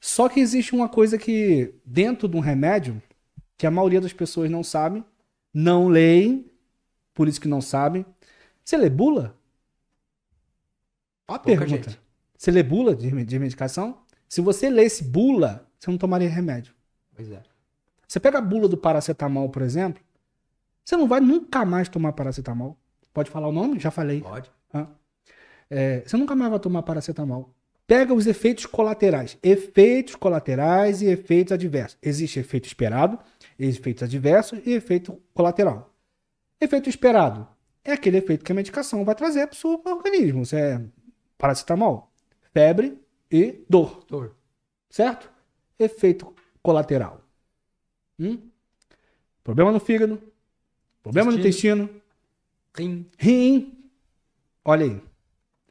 Só que existe uma coisa que, dentro de um remédio, que a maioria das pessoas não sabe, não leem, por isso que não sabem. Você lê bula? Ó pergunta. Gente. Você lê bula de, medicação? Se você lesse bula, você não tomaria remédio. Pois é. Você pega a bula do paracetamol, por exemplo, você não vai nunca mais tomar paracetamol. Pode falar o nome? Já falei. Pode. Ah. É, você nunca mais vai tomar paracetamol. Pega os efeitos colaterais. Efeitos colaterais e efeitos adversos. Existe efeito esperado, efeitos adversos e efeito colateral. Efeito esperado é aquele efeito que a medicação vai trazer para o seu organismo. Se é paracetamol, febre e dor. Dor. Certo? Efeito colateral. Hum? Problema no fígado. Problema no intestino. Rim. Rim. Olha aí.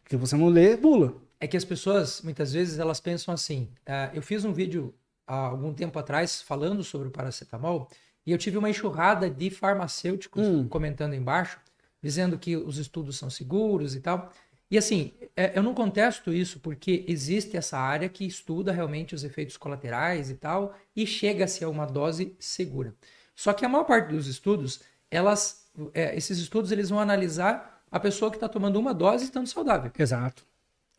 Se você não lê, bula é que as pessoas, muitas vezes, elas pensam assim. Uh, eu fiz um vídeo há algum tempo atrás falando sobre o paracetamol e eu tive uma enxurrada de farmacêuticos hum. comentando embaixo, dizendo que os estudos são seguros e tal. E assim, é, eu não contesto isso porque existe essa área que estuda realmente os efeitos colaterais e tal, e chega-se a uma dose segura. Só que a maior parte dos estudos, elas, é, esses estudos eles vão analisar a pessoa que está tomando uma dose estando saudável. Exato.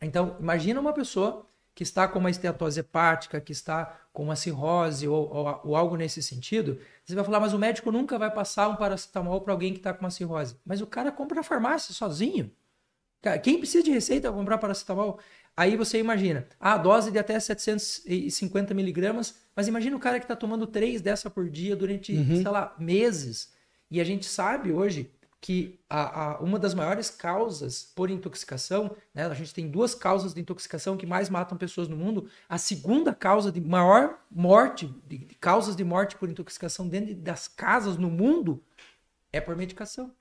Então, imagina uma pessoa que está com uma esteatose hepática, que está com uma cirrose ou, ou, ou algo nesse sentido, você vai falar, mas o médico nunca vai passar um paracetamol para alguém que está com uma cirrose. Mas o cara compra na farmácia sozinho. Quem precisa de receita para comprar paracetamol? Aí você imagina, a ah, dose de até 750 miligramas, mas imagina o cara que está tomando três dessa por dia durante, uhum. sei lá, meses. E a gente sabe hoje que a, a, uma das maiores causas por intoxicação, né, a gente tem duas causas de intoxicação que mais matam pessoas no mundo. A segunda causa de maior morte, de, de causas de morte por intoxicação dentro das casas no mundo, é por medicação.